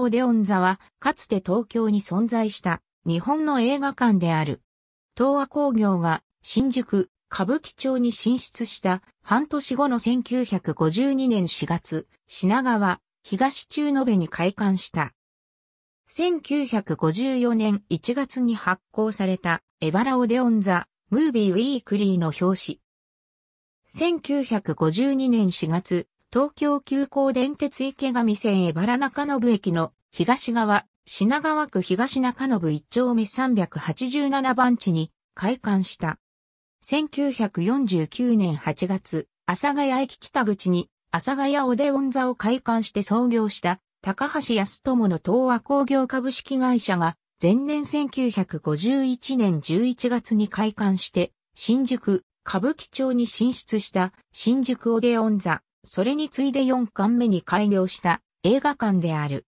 オデオン座は、かつて東京に存在した日本の映画館である。東亜工業が新宿、歌舞伎町に進出した半年後の1952年4月、品川、東中延に開館した。1954年1月に発行されたエバラオデオン座、ムービーウィークリーの表紙。1952年4月、東京急行電鉄池上線江原中延駅の東側、品川区東中延一丁目387番地に開館した。1949年8月、阿佐ヶ谷駅北口に阿佐ヶ谷オデオン座を開館して創業した高橋康友の東和工業株式会社が前年1951年11月に開館して新宿、歌舞伎町に進出した新宿オデオン座。それに次いで4巻目に開業した映画館である。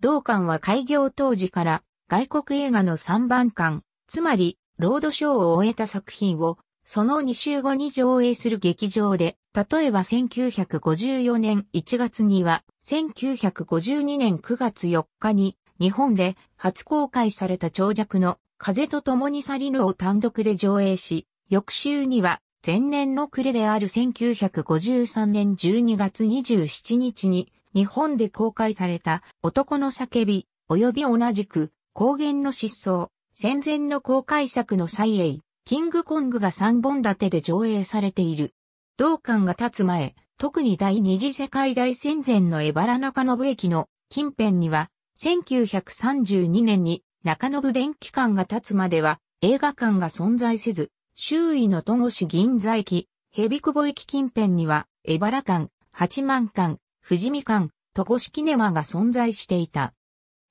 同館は開業当時から外国映画の3番館、つまりロードショーを終えた作品をその2週後に上映する劇場で、例えば1954年1月には、1952年9月4日に、日本で初公開された長尺の風と共に去りぬを単独で上映し、翌週には前年の暮れである1953年12月27日に日本で公開された男の叫び及び同じく高原の失踪戦前の公開作の再映キングコングが3本立てで上映されている。同館が立つ前、特に第二次世界大戦前の江原中信駅の近辺には、1932年に中信電気館が立つまでは映画館が存在せず、周囲の戸越銀座駅、蛇久保駅近辺には、江原館、八幡館、富士見館、戸越キネマが存在していた。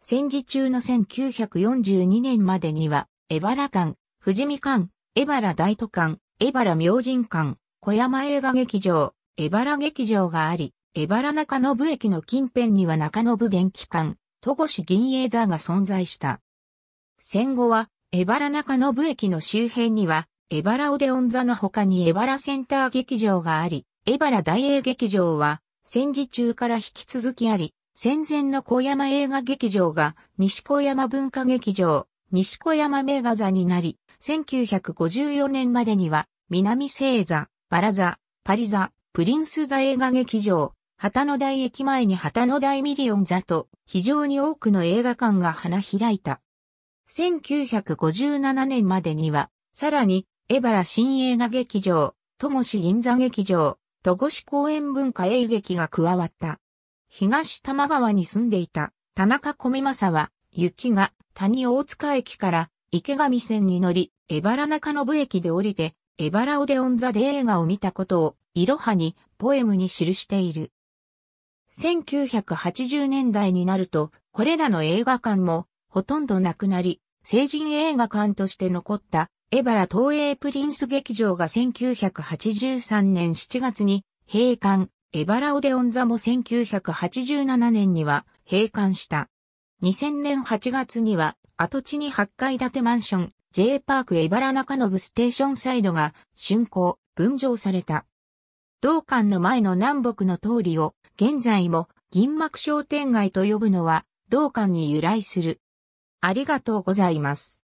戦時中の1942年までには、江原館、富士見館、江原大都館、江原明神館、小山映画劇場、江原劇場があり、江原中信駅の近辺には中信電気館、戸越銀営座が存在した。戦後は、江原中信駅の周辺には、エバラオデオン座の他にエバラセンター劇場があり、エバラ大映劇場は戦時中から引き続きあり、戦前の小山映画劇場が西小山文化劇場、西小山名画座になり、1954年までには南星座、バラ座、パリ座、プリンス座映画劇場、旗の台駅前に旗の台ミリオン座と非常に多くの映画館が花開いた。1957年までには、さらに江原新映画劇場、戸越銀座劇場、戸越公園文化映劇が加わった。東玉川に住んでいた田中米正は、雪が谷大塚駅から池上線に乗り、江原中信駅で降りて、エバラオデオン座で映画を見たことを、いろはに、ポエムに記している。1980年代になると、これらの映画館も、ほとんどなくなり、成人映画館として残った、エバラ東映プリンス劇場が1983年7月に閉館、エバラオデオン座も1987年には閉館した。2000年8月には跡地に8階建てマンション J パークエバラ中信ステーションサイドが竣工、分譲された。同館の前の南北の通りを現在も銀幕商店街と呼ぶのは同館に由来する。ありがとうございます。